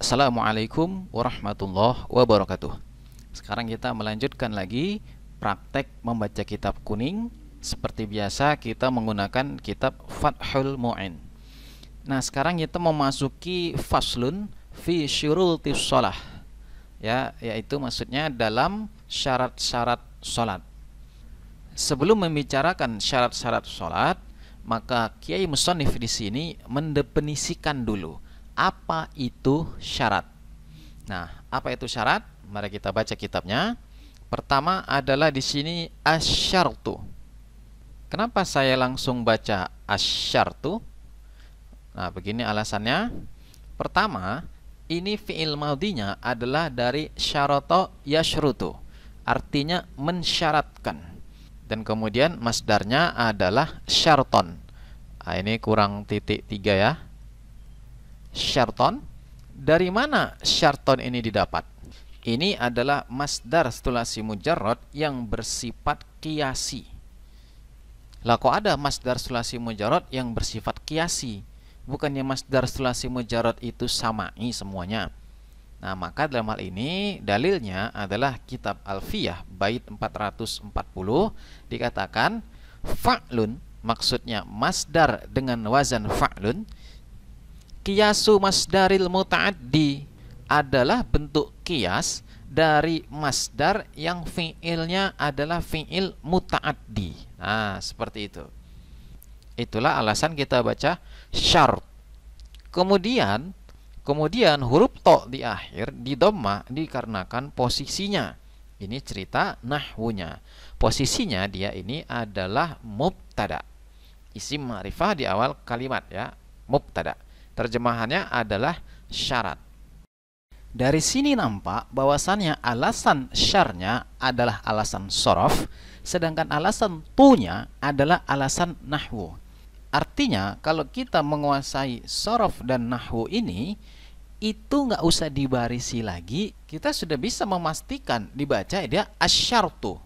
Assalamualaikum warahmatullahi wabarakatuh. Sekarang kita melanjutkan lagi praktek membaca kitab kuning. Seperti biasa kita menggunakan kitab Fathul Mu'in. Nah, sekarang kita memasuki faslun fi syurutis Sholah Ya, yaitu maksudnya dalam syarat-syarat sholat. Sebelum membicarakan syarat-syarat sholat, maka Kiai Musonif di sini mendefinisikan dulu apa itu syarat. Nah, apa itu syarat? Mari kita baca kitabnya. Pertama adalah di sini asyartu. Kenapa saya langsung baca asyartu? Nah, begini alasannya. Pertama, ini fi'il maudinya adalah dari syaroto yashrutu. Artinya mensyaratkan. Dan kemudian masdarnya adalah syarton. Nah, ini kurang titik tiga ya syarton. Dari mana syarton ini didapat? Ini adalah masdar sulasi mujarot yang bersifat kiasi. Lah kok ada masdar sulasi mujarot yang bersifat kiasi? Bukannya masdar sulasi mujarot itu sama ini semuanya. Nah, maka dalam hal ini dalilnya adalah kitab Alfiyah bait 440 dikatakan fa'lun maksudnya masdar dengan wazan fa'lun kiasu masdaril muta'addi adalah bentuk kias dari masdar yang fi'ilnya adalah fi'il muta'addi. Nah, seperti itu. Itulah alasan kita baca syart. Kemudian, kemudian huruf to di akhir di dhamma dikarenakan posisinya. Ini cerita nahwunya. Posisinya dia ini adalah mubtada. Isim ma'rifah di awal kalimat ya, mubtada. Terjemahannya adalah syarat. Dari sini nampak bahwasannya alasan syarnya adalah alasan sorof, sedangkan alasan tunya adalah alasan nahwu. Artinya, kalau kita menguasai sorof dan nahwu ini, itu nggak usah dibarisi lagi, kita sudah bisa memastikan dibaca dia asyartu.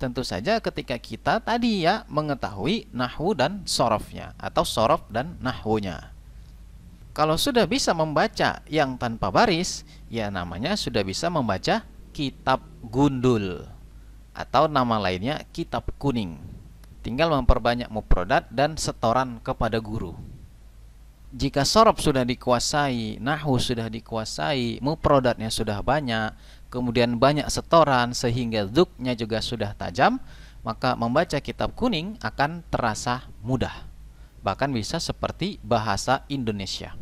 Tentu saja ketika kita tadi ya mengetahui nahwu dan sorofnya atau sorof dan nahwunya. Kalau sudah bisa membaca yang tanpa baris, ya namanya sudah bisa membaca kitab gundul atau nama lainnya kitab kuning. Tinggal memperbanyak muprodat dan setoran kepada guru. Jika sorop sudah dikuasai, nahu sudah dikuasai, muprodatnya sudah banyak, kemudian banyak setoran sehingga zuknya juga sudah tajam, maka membaca kitab kuning akan terasa mudah bahkan bisa seperti bahasa Indonesia.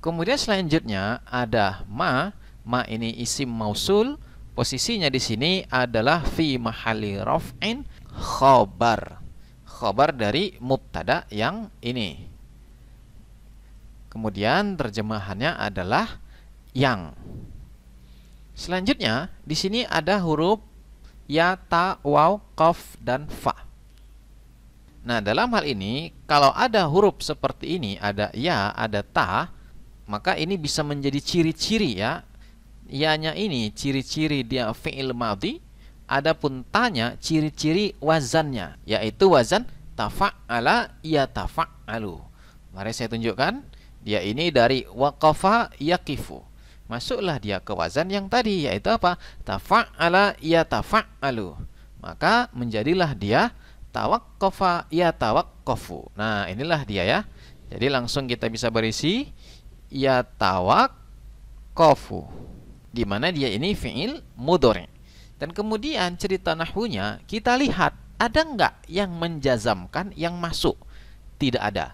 Kemudian selanjutnya ada ma. Ma ini isim mausul. Posisinya di sini adalah fi mahali raf'in khobar. Khobar dari mubtada yang ini. Kemudian terjemahannya adalah yang. Selanjutnya di sini ada huruf ya, ta, waw, qaf dan fa. Nah, dalam hal ini kalau ada huruf seperti ini, ada ya, ada ta, maka ini bisa menjadi ciri-ciri ya ianya ini ciri-ciri dia fi'il madhi adapun tanya ciri-ciri wazannya yaitu wazan tafa'ala ya tafa'alu mari saya tunjukkan dia ini dari waqafa yaqifu masuklah dia ke wazan yang tadi yaitu apa tafa'ala ya tafa'alu maka menjadilah dia tawakofa ya tawakofu. nah inilah dia ya jadi langsung kita bisa berisi tawak kofu, di mana dia ini fiil mudore dan kemudian cerita nahwunya kita lihat ada nggak yang menjazamkan yang masuk tidak ada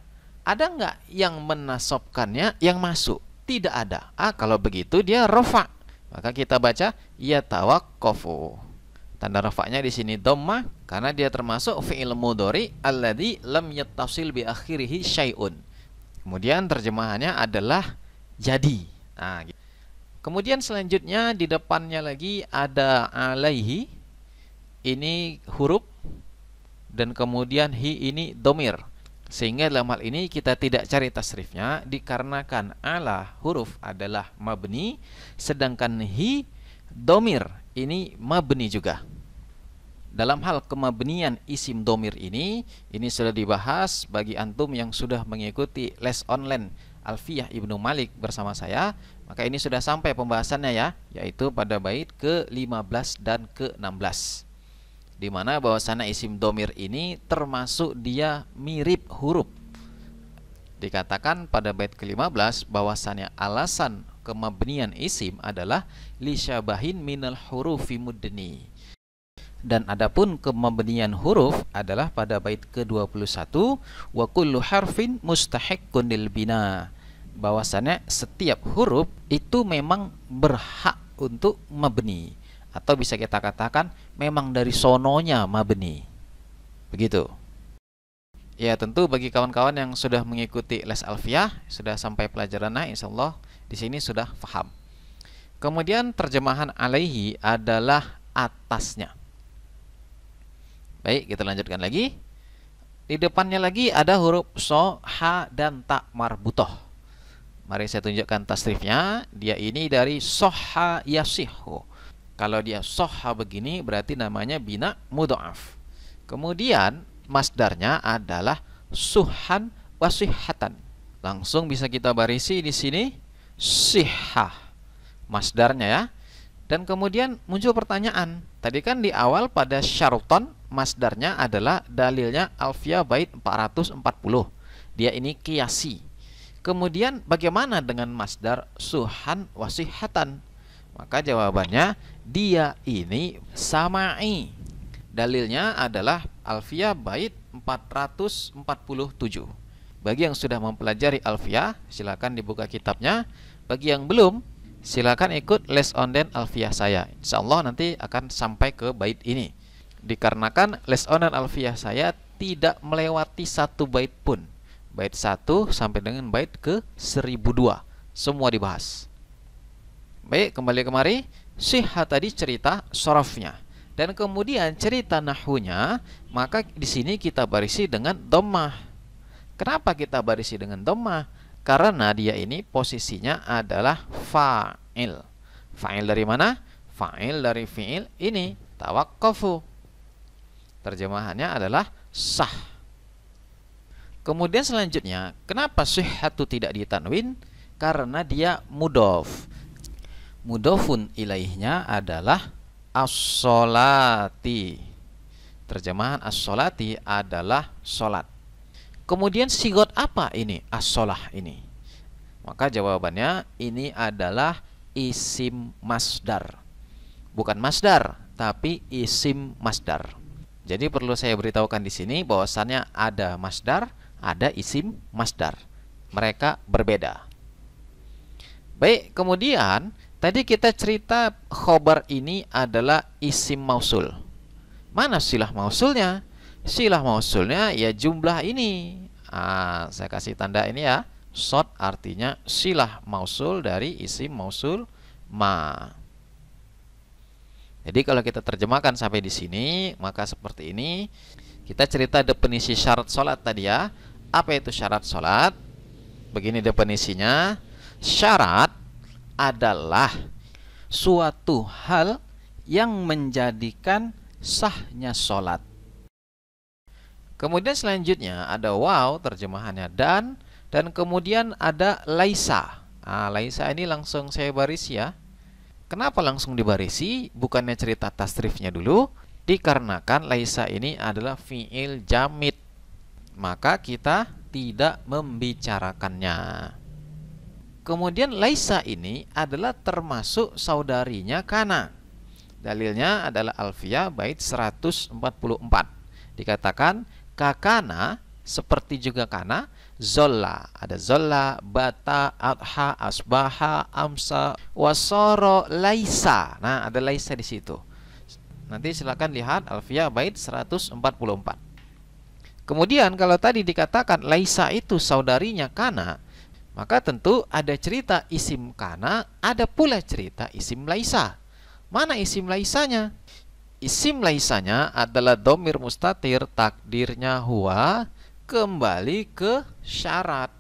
ada nggak yang menasobkannya yang masuk tidak ada ah kalau begitu dia rofa maka kita baca tawak kofu. tanda rofaknya di sini domma karena dia termasuk fiil mudori alladzi lam yatafsil bi akhirihi syai'un Kemudian terjemahannya adalah jadi. Nah, gitu. Kemudian selanjutnya di depannya lagi ada alaihi. Ini huruf dan kemudian hi ini domir. Sehingga dalam hal ini kita tidak cari tasrifnya dikarenakan ala huruf adalah mabni sedangkan hi domir ini mabni juga dalam hal kemabnian isim domir ini ini sudah dibahas bagi antum yang sudah mengikuti les online Alfiyah Ibnu Malik bersama saya maka ini sudah sampai pembahasannya ya yaitu pada bait ke-15 dan ke-16 di mana bahwasanya isim domir ini termasuk dia mirip huruf dikatakan pada bait ke-15 bahwasanya alasan kemabnian isim adalah lisyabahin minal hurufi mudni dan adapun kemabnian huruf adalah pada bait ke-21 wa kullu harfin mustahiqqun lil bina bahwasannya setiap huruf itu memang berhak untuk mabni atau bisa kita katakan memang dari sononya mabni begitu Ya tentu bagi kawan-kawan yang sudah mengikuti les Alfiah sudah sampai pelajaran nah insyaallah di sini sudah paham. Kemudian terjemahan alaihi adalah atasnya. Baik, kita lanjutkan lagi. Di depannya lagi ada huruf so, ha, dan tak marbutoh. Mari saya tunjukkan tasrifnya. Dia ini dari soha yasihu. Kalau dia soha begini berarti namanya bina mudha'af. Kemudian masdarnya adalah suhan wasihatan. Langsung bisa kita barisi di sini sihah. Masdarnya ya. Dan kemudian muncul pertanyaan. Tadi kan di awal pada syaruton masdarnya adalah dalilnya Alfia bait 440. Dia ini kiasi. Kemudian bagaimana dengan masdar suhan wasihatan? Maka jawabannya dia ini sama'i. Dalilnya adalah Alfia bait 447. Bagi yang sudah mempelajari Alfia, silakan dibuka kitabnya. Bagi yang belum, silakan ikut les den Alfia saya. Insya Allah nanti akan sampai ke bait ini dikarenakan onan alfiah saya tidak melewati satu bait pun bait 1 sampai dengan bait ke 1002 semua dibahas baik kembali kemari siha tadi cerita sorofnya dan kemudian cerita nahunya maka di sini kita barisi dengan domah kenapa kita barisi dengan domah karena dia ini posisinya adalah fa'il fa'il dari mana fa'il dari fi'il ini tawakkofu Terjemahannya adalah sah. Kemudian selanjutnya, kenapa sihhatu tidak ditanwin? Karena dia mudof. Mudofun ilaihnya adalah as-solati. Terjemahan as-solati adalah solat. Kemudian sigot apa ini as-solah ini? Maka jawabannya ini adalah isim masdar. Bukan masdar, tapi isim masdar. Jadi perlu saya beritahukan di sini bahwasannya ada masdar, ada isim masdar. Mereka berbeda. Baik, kemudian tadi kita cerita khobar ini adalah isim mausul. Mana silah mausulnya? Silah mausulnya ya jumlah ini. Ah, saya kasih tanda ini ya. Sot artinya silah mausul dari isim mausul ma. Jadi kalau kita terjemahkan sampai di sini, maka seperti ini. Kita cerita definisi syarat sholat tadi ya. Apa itu syarat sholat? Begini definisinya. Syarat adalah suatu hal yang menjadikan sahnya sholat. Kemudian selanjutnya ada wow terjemahannya dan dan kemudian ada laisa. Nah, laisa ini langsung saya baris ya. Kenapa langsung dibarisi? Bukannya cerita tasrifnya dulu? Dikarenakan laisa ini adalah fiil jamit, Maka kita tidak membicarakannya. Kemudian laisa ini adalah termasuk saudarinya kana. Dalilnya adalah Alfia bait 144. Dikatakan kakana seperti juga karena zola ada zola bata adha asbaha amsa wasoro laisa nah ada laisa di situ nanti silakan lihat alfia bait 144 kemudian kalau tadi dikatakan laisa itu saudarinya kana maka tentu ada cerita isim kana ada pula cerita isim laisa mana isim laisanya isim laisanya adalah domir mustatir takdirnya huwa kembali ke syarat.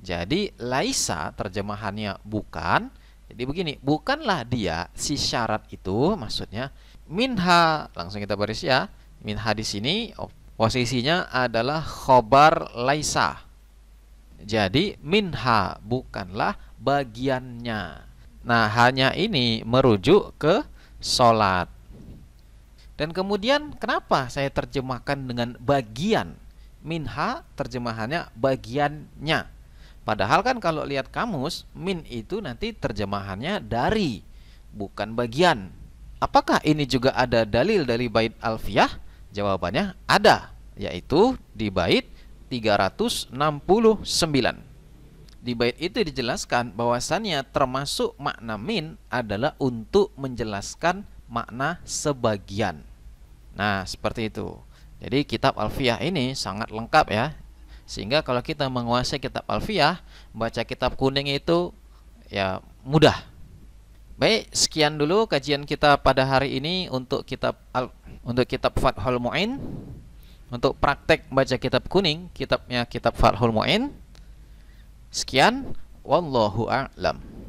Jadi laisa terjemahannya bukan. Jadi begini, bukanlah dia si syarat itu maksudnya minha. Langsung kita baris ya. Minha di sini posisinya adalah khobar laisa. Jadi minha bukanlah bagiannya. Nah, hanya ini merujuk ke solat. Dan kemudian kenapa saya terjemahkan dengan bagian? Minha terjemahannya bagiannya. Padahal kan kalau lihat kamus, min itu nanti terjemahannya dari, bukan bagian. Apakah ini juga ada dalil dari bait alfiah? Jawabannya ada, yaitu di bait 369. Di bait itu dijelaskan bahwasannya termasuk makna min adalah untuk menjelaskan makna sebagian Nah, seperti itu. Jadi kitab Alfiah ini sangat lengkap ya. Sehingga kalau kita menguasai kitab Alfiah, baca kitab kuning itu ya mudah. Baik, sekian dulu kajian kita pada hari ini untuk kitab Al, untuk kitab Fathul Muin. Untuk praktek baca kitab kuning, kitabnya kitab Fathul Muin. Sekian, wallahu a'lam.